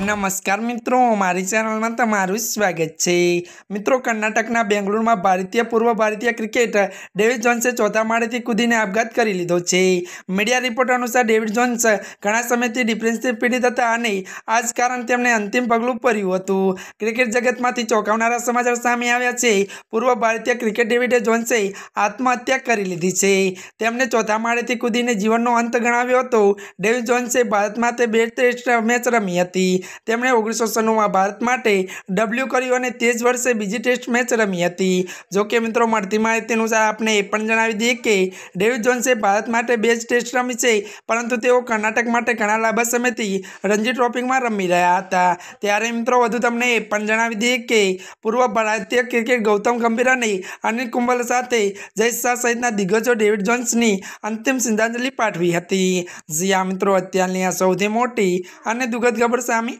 નમસ્કાર મિત્રો મારી ચેનલમાં તમારું સ્વાગત છે મિત્રો કર્ણાટકના બેંગ્લોરમાં ભારતીય પૂર્વ ભારતીય ક્રિકેટ ડેવિડ જોન્સે ચોથા માળેથી કૂદીને આપઘાત કરી લીધો છે મીડિયા રિપોર્ટ અનુસાર ડેવિડ જોન્સ ઘણા સમયથી ડિપ્રેશનથી પીડિત હતા અને આ જ કારણ તેમણે અંતિમ પગલું ભર્યું હતું ક્રિકેટ જગતમાંથી ચોંકાવનારા સમાચાર સામે આવ્યા છે પૂર્વ ભારતીય ક્રિકેટ ડેવિડ જોન્સે આત્મહત્યા કરી લીધી છે તેમણે ચોથા માળેથી કૂદીને જીવનનો અંત ગણાવ્યો હતો ડેવિડ જોન્સે ભારતમાં તે બે ટેસ્ટ મેચ રમી હતી તેમણે ઓગણીસો સન્નુંમાં ભારત માટે ડબલ્યુ કર્યું અને તે જ વર્ષે બીજી ટેસ્ટ મેચ રમી હતી જોકે મિત્રો મળતી માહિતી અનુસાર આપણે એ પણ જણાવી દઈએ કે ડેવિડ જોન્સે ભારત માટે બે જ ટેસ્ટ રમી છે પરંતુ તેઓ કર્ણાટક માટે ઘણા લાંબા સમયથી રણજી ટ્રોફીમાં રમી રહ્યા હતા ત્યારે મિત્રો વધુ તમને એ પણ જણાવી દઈએ કે પૂર્વ ભારતીય ક્રિકેટ ગૌતમ ગંભીર અને અનિલ કુંભલ સાથે જય શાહ સહિતના દિગ્ગજો ડેવિડ જોન્સની અંતિમ શ્રદ્ધાંજલિ પાઠવી હતી જી આ મિત્રો અત્યારની આ સૌથી મોટી અને દુઃખદ ખબર સામે